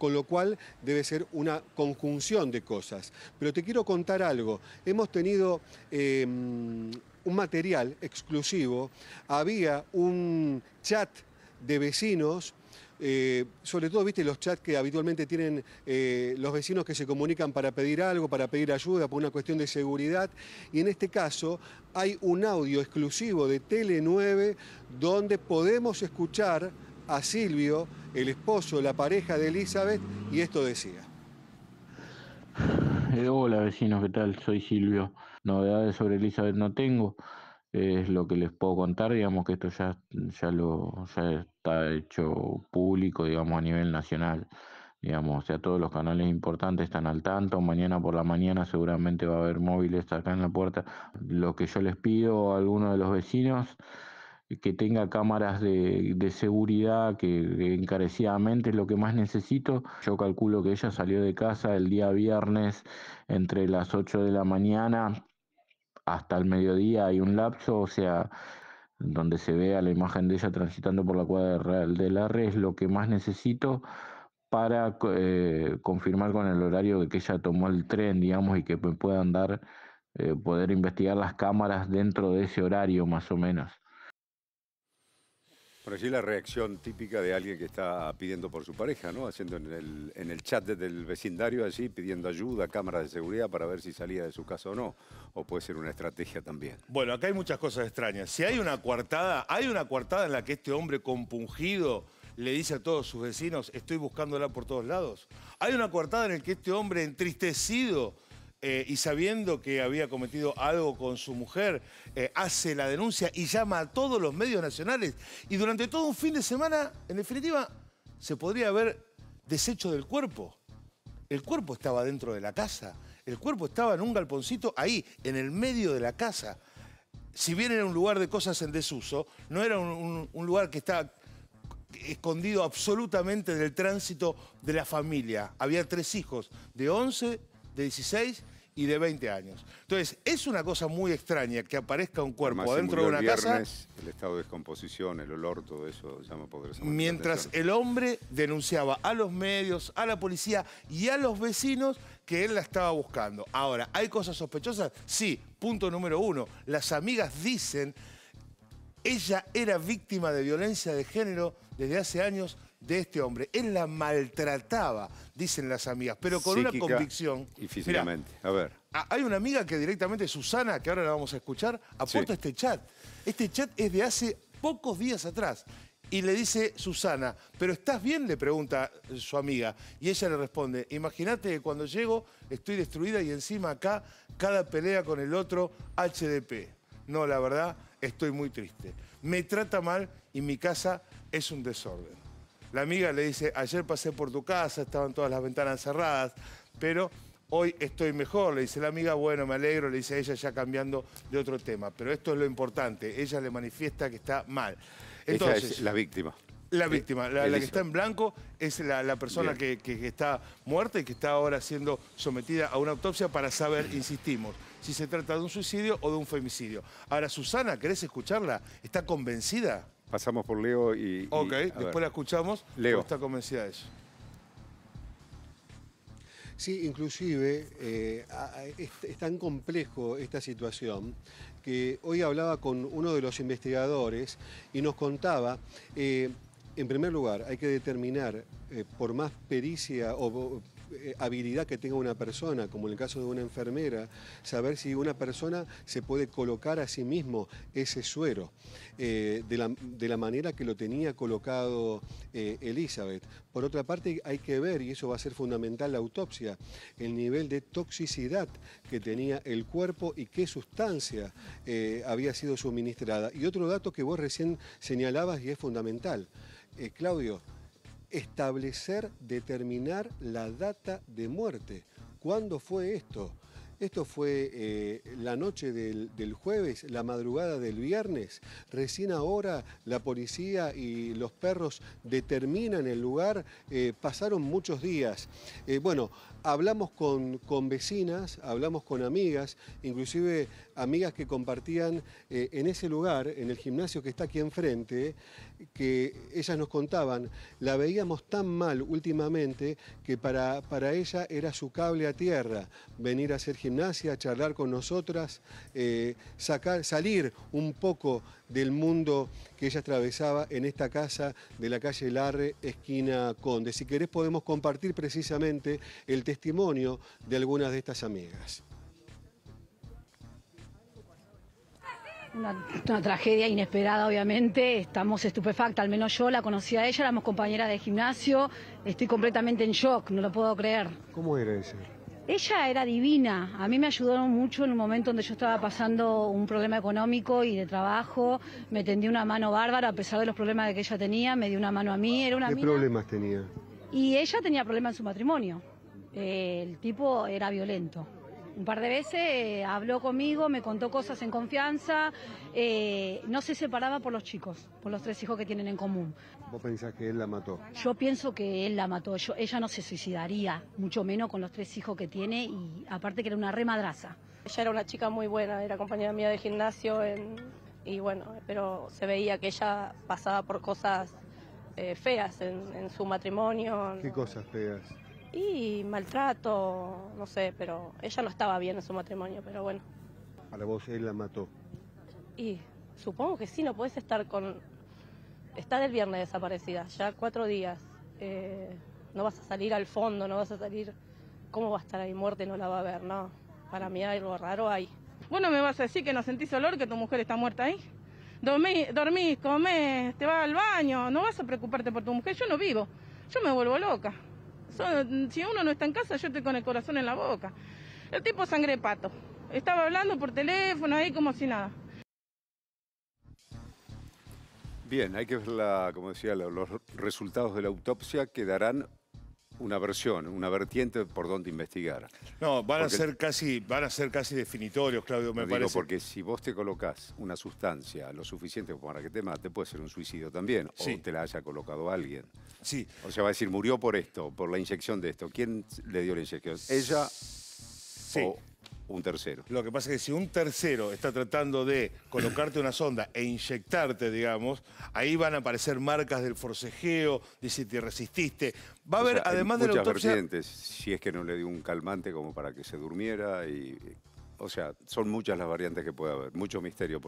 con lo cual debe ser una conjunción de cosas. Pero te quiero contar algo. Hemos tenido em, un material exclusivo, había un chat de vecinos eh, sobre todo, viste, los chats que habitualmente tienen eh, los vecinos que se comunican para pedir algo, para pedir ayuda, por una cuestión de seguridad. Y en este caso hay un audio exclusivo de Tele 9 donde podemos escuchar a Silvio, el esposo, la pareja de Elizabeth, y esto decía. Eh, hola vecinos, ¿qué tal? Soy Silvio. Novedades sobre Elizabeth no tengo. Es lo que les puedo contar, digamos que esto ya, ya, lo, ya está hecho público, digamos, a nivel nacional. Digamos, o sea, todos los canales importantes están al tanto. Mañana por la mañana seguramente va a haber móviles acá en la puerta. Lo que yo les pido a algunos de los vecinos que tenga cámaras de, seguridad, que encarecidamente es lo que más necesito. Yo calculo que ella salió de casa el día viernes entre las 8 de la mañana hasta el mediodía, hay un lapso, o sea, donde se vea la imagen de ella transitando por la cuadra de la red, es lo que más necesito para eh, confirmar con el horario de que ella tomó el tren, digamos, y que pueda puedan dar, eh, poder investigar las cámaras dentro de ese horario más o menos. Bueno, sí, la reacción típica de alguien que está pidiendo por su pareja, ¿no? Haciendo en el, en el chat del vecindario allí, pidiendo ayuda, cámaras de seguridad para ver si salía de su casa o no. O puede ser una estrategia también. Bueno, acá hay muchas cosas extrañas. Si hay una coartada, hay una coartada en la que este hombre compungido le dice a todos sus vecinos, estoy buscándola por todos lados. Hay una coartada en la que este hombre entristecido eh, y sabiendo que había cometido algo con su mujer, eh, hace la denuncia y llama a todos los medios nacionales. Y durante todo un fin de semana, en definitiva, se podría haber deshecho del cuerpo. El cuerpo estaba dentro de la casa. El cuerpo estaba en un galponcito ahí, en el medio de la casa. Si bien era un lugar de cosas en desuso, no era un, lugar que estaba escondido absolutamente del tránsito de la familia. Había tres hijos, de 11, de 16 y de 20 años. Entonces, es una cosa muy extraña que aparezca un cuerpo dentro de una casa. El estado de descomposición, el olor, todo eso llama pobreza. Mientras el hombre denunciaba a los medios, a la policía y a los vecinos que él la estaba buscando. Ahora, ¿hay cosas sospechosas? Sí, punto número uno. Las amigas dicen, ella era víctima de violencia de género desde hace años de este hombre. Él la maltrataba, dicen las amigas, pero con una convicción. Y físicamente, a ver. Ah, hay una amiga que directamente, Susana, que ahora la vamos a escuchar, aporta este chat. Este chat es de hace pocos días atrás. Y le dice Susana, ¿pero estás bien? Le pregunta su amiga. Y ella le responde, imagínate que cuando llego estoy destruida y encima acá cada pelea con el otro HDP. No, la verdad, estoy muy triste. Me trata mal y mi casa es un desorden. La amiga le dice, ayer pasé por tu casa, estaban todas las ventanas cerradas, pero hoy estoy mejor. Le dice la amiga, bueno, me alegro, le dice ella ya cambiando de otro tema. Pero esto es lo importante, ella le manifiesta que está mal. Entonces, es la víctima. La víctima, la, que está en blanco es la, persona que, que, está muerta y que está ahora siendo sometida a una autopsia para saber, insistimos, si se trata de un suicidio o de un femicidio. Ahora, Susana, ¿querés escucharla? ¿Está convencida? pasamos por Leo y... Ok, después la escuchamos. Leo. Está convencida de eso. Sí, inclusive eh, es, tan complejo esta situación que hoy hablaba con uno de los investigadores y nos contaba, eh, en primer lugar, hay que determinar, eh, por más pericia o eh, habilidad que tenga una persona, como en el caso de una enfermera, saber si una persona se puede colocar a sí mismo ese suero eh, de, la, manera que lo tenía colocado eh, Elizabeth. Por otra parte, hay que ver, y eso va a ser fundamental la autopsia, el nivel de toxicidad que tenía el cuerpo y qué sustancia había sido suministrada. Y otro dato que vos recién señalabas y es fundamental. Claudio, establecer, determinar la data de muerte. ¿Cuándo fue esto? Esto fue eh, la noche del, jueves, la madrugada del viernes. Recién ahora la policía y los perros determinan el lugar. Eh, pasaron muchos días. Eh, bueno, hablamos con, con, vecinas, hablamos con amigas, inclusive amigas que compartían en ese lugar, en el gimnasio que está aquí enfrente, que ellas nos contaban, la veíamos tan mal últimamente que para, para ella era su cable a tierra venir a ser gimnasio a charlar con nosotras, eh, sacar, salir un poco del mundo que ella atravesaba en esta casa de la calle Larre, esquina Conde. Si querés podemos compartir precisamente el testimonio de algunas de estas amigas. Una, tragedia inesperada, obviamente. Estamos estupefactas, al menos yo la conocí a ella, éramos compañeras de gimnasio. Estoy completamente en shock, no lo puedo creer. ¿Cómo era ese? Ella era divina, a mí me ayudaron mucho en un momento donde yo estaba pasando un problema económico y de trabajo, me tendió una mano bárbara a pesar de los problemas que ella tenía, me dio una mano a mí, era una ¿Qué problemas tenía? Y ella tenía problemas en su matrimonio, el tipo era violento un par de veces, eh, habló conmigo, me contó cosas en confianza, eh, no se separaba por los chicos, por los tres hijos que tienen en común. ¿Vos pensás que él la mató? Yo pienso que él la mató, Yo, ella no se suicidaría, mucho menos con los tres hijos que tiene y aparte que era una remadraza. Ella era una chica muy buena, era compañera mía de gimnasio y bueno, pero se veía que ella pasaba por cosas eh, feas en, en, su matrimonio. ¿Qué cosas feas? Y maltrato, no sé, pero ella no estaba bien en su matrimonio, pero bueno. ¿Para vos él la mató? Y supongo que sí, no podés estar con... Está del viernes desaparecida, ya cuatro días. Eh, no vas a salir al fondo, no vas a salir... ¿Cómo va a estar ahí muerte? No la va a ver, no. Para mí algo raro ahí Bueno, me vas a decir que no sentís olor, que tu mujer está muerta ahí. Dormí, dormís, comés, te vas al baño, no vas a preocuparte por tu mujer, yo no vivo, yo me vuelvo loca si uno no está en casa, yo estoy con el corazón en la boca. El tipo sangre pato. Estaba hablando por teléfono ahí como si nada. Bien, hay que ver, como decía, los resultados de la autopsia que darán una versión, una vertiente por donde investigar. No, van a ser casi, van a ser casi definitorios, Claudio, me parece. Porque si vos te colocas una sustancia lo suficiente para que te mate, puede ser un suicidio también, o te la haya colocado alguien. Sí. O sea, va a decir, murió por esto, por la inyección de esto. ¿Quién le dio la inyección? ¿Ella sí un tercero. Lo que pasa es que si un tercero está tratando de colocarte una sonda e inyectarte, digamos, ahí van a aparecer marcas del forcejeo, de si te resististe. Va a haber, además de la autopsia... si es que no le dio un calmante como para que se durmiera y... O sea, son muchas las variantes que puede haber, mucho misterio.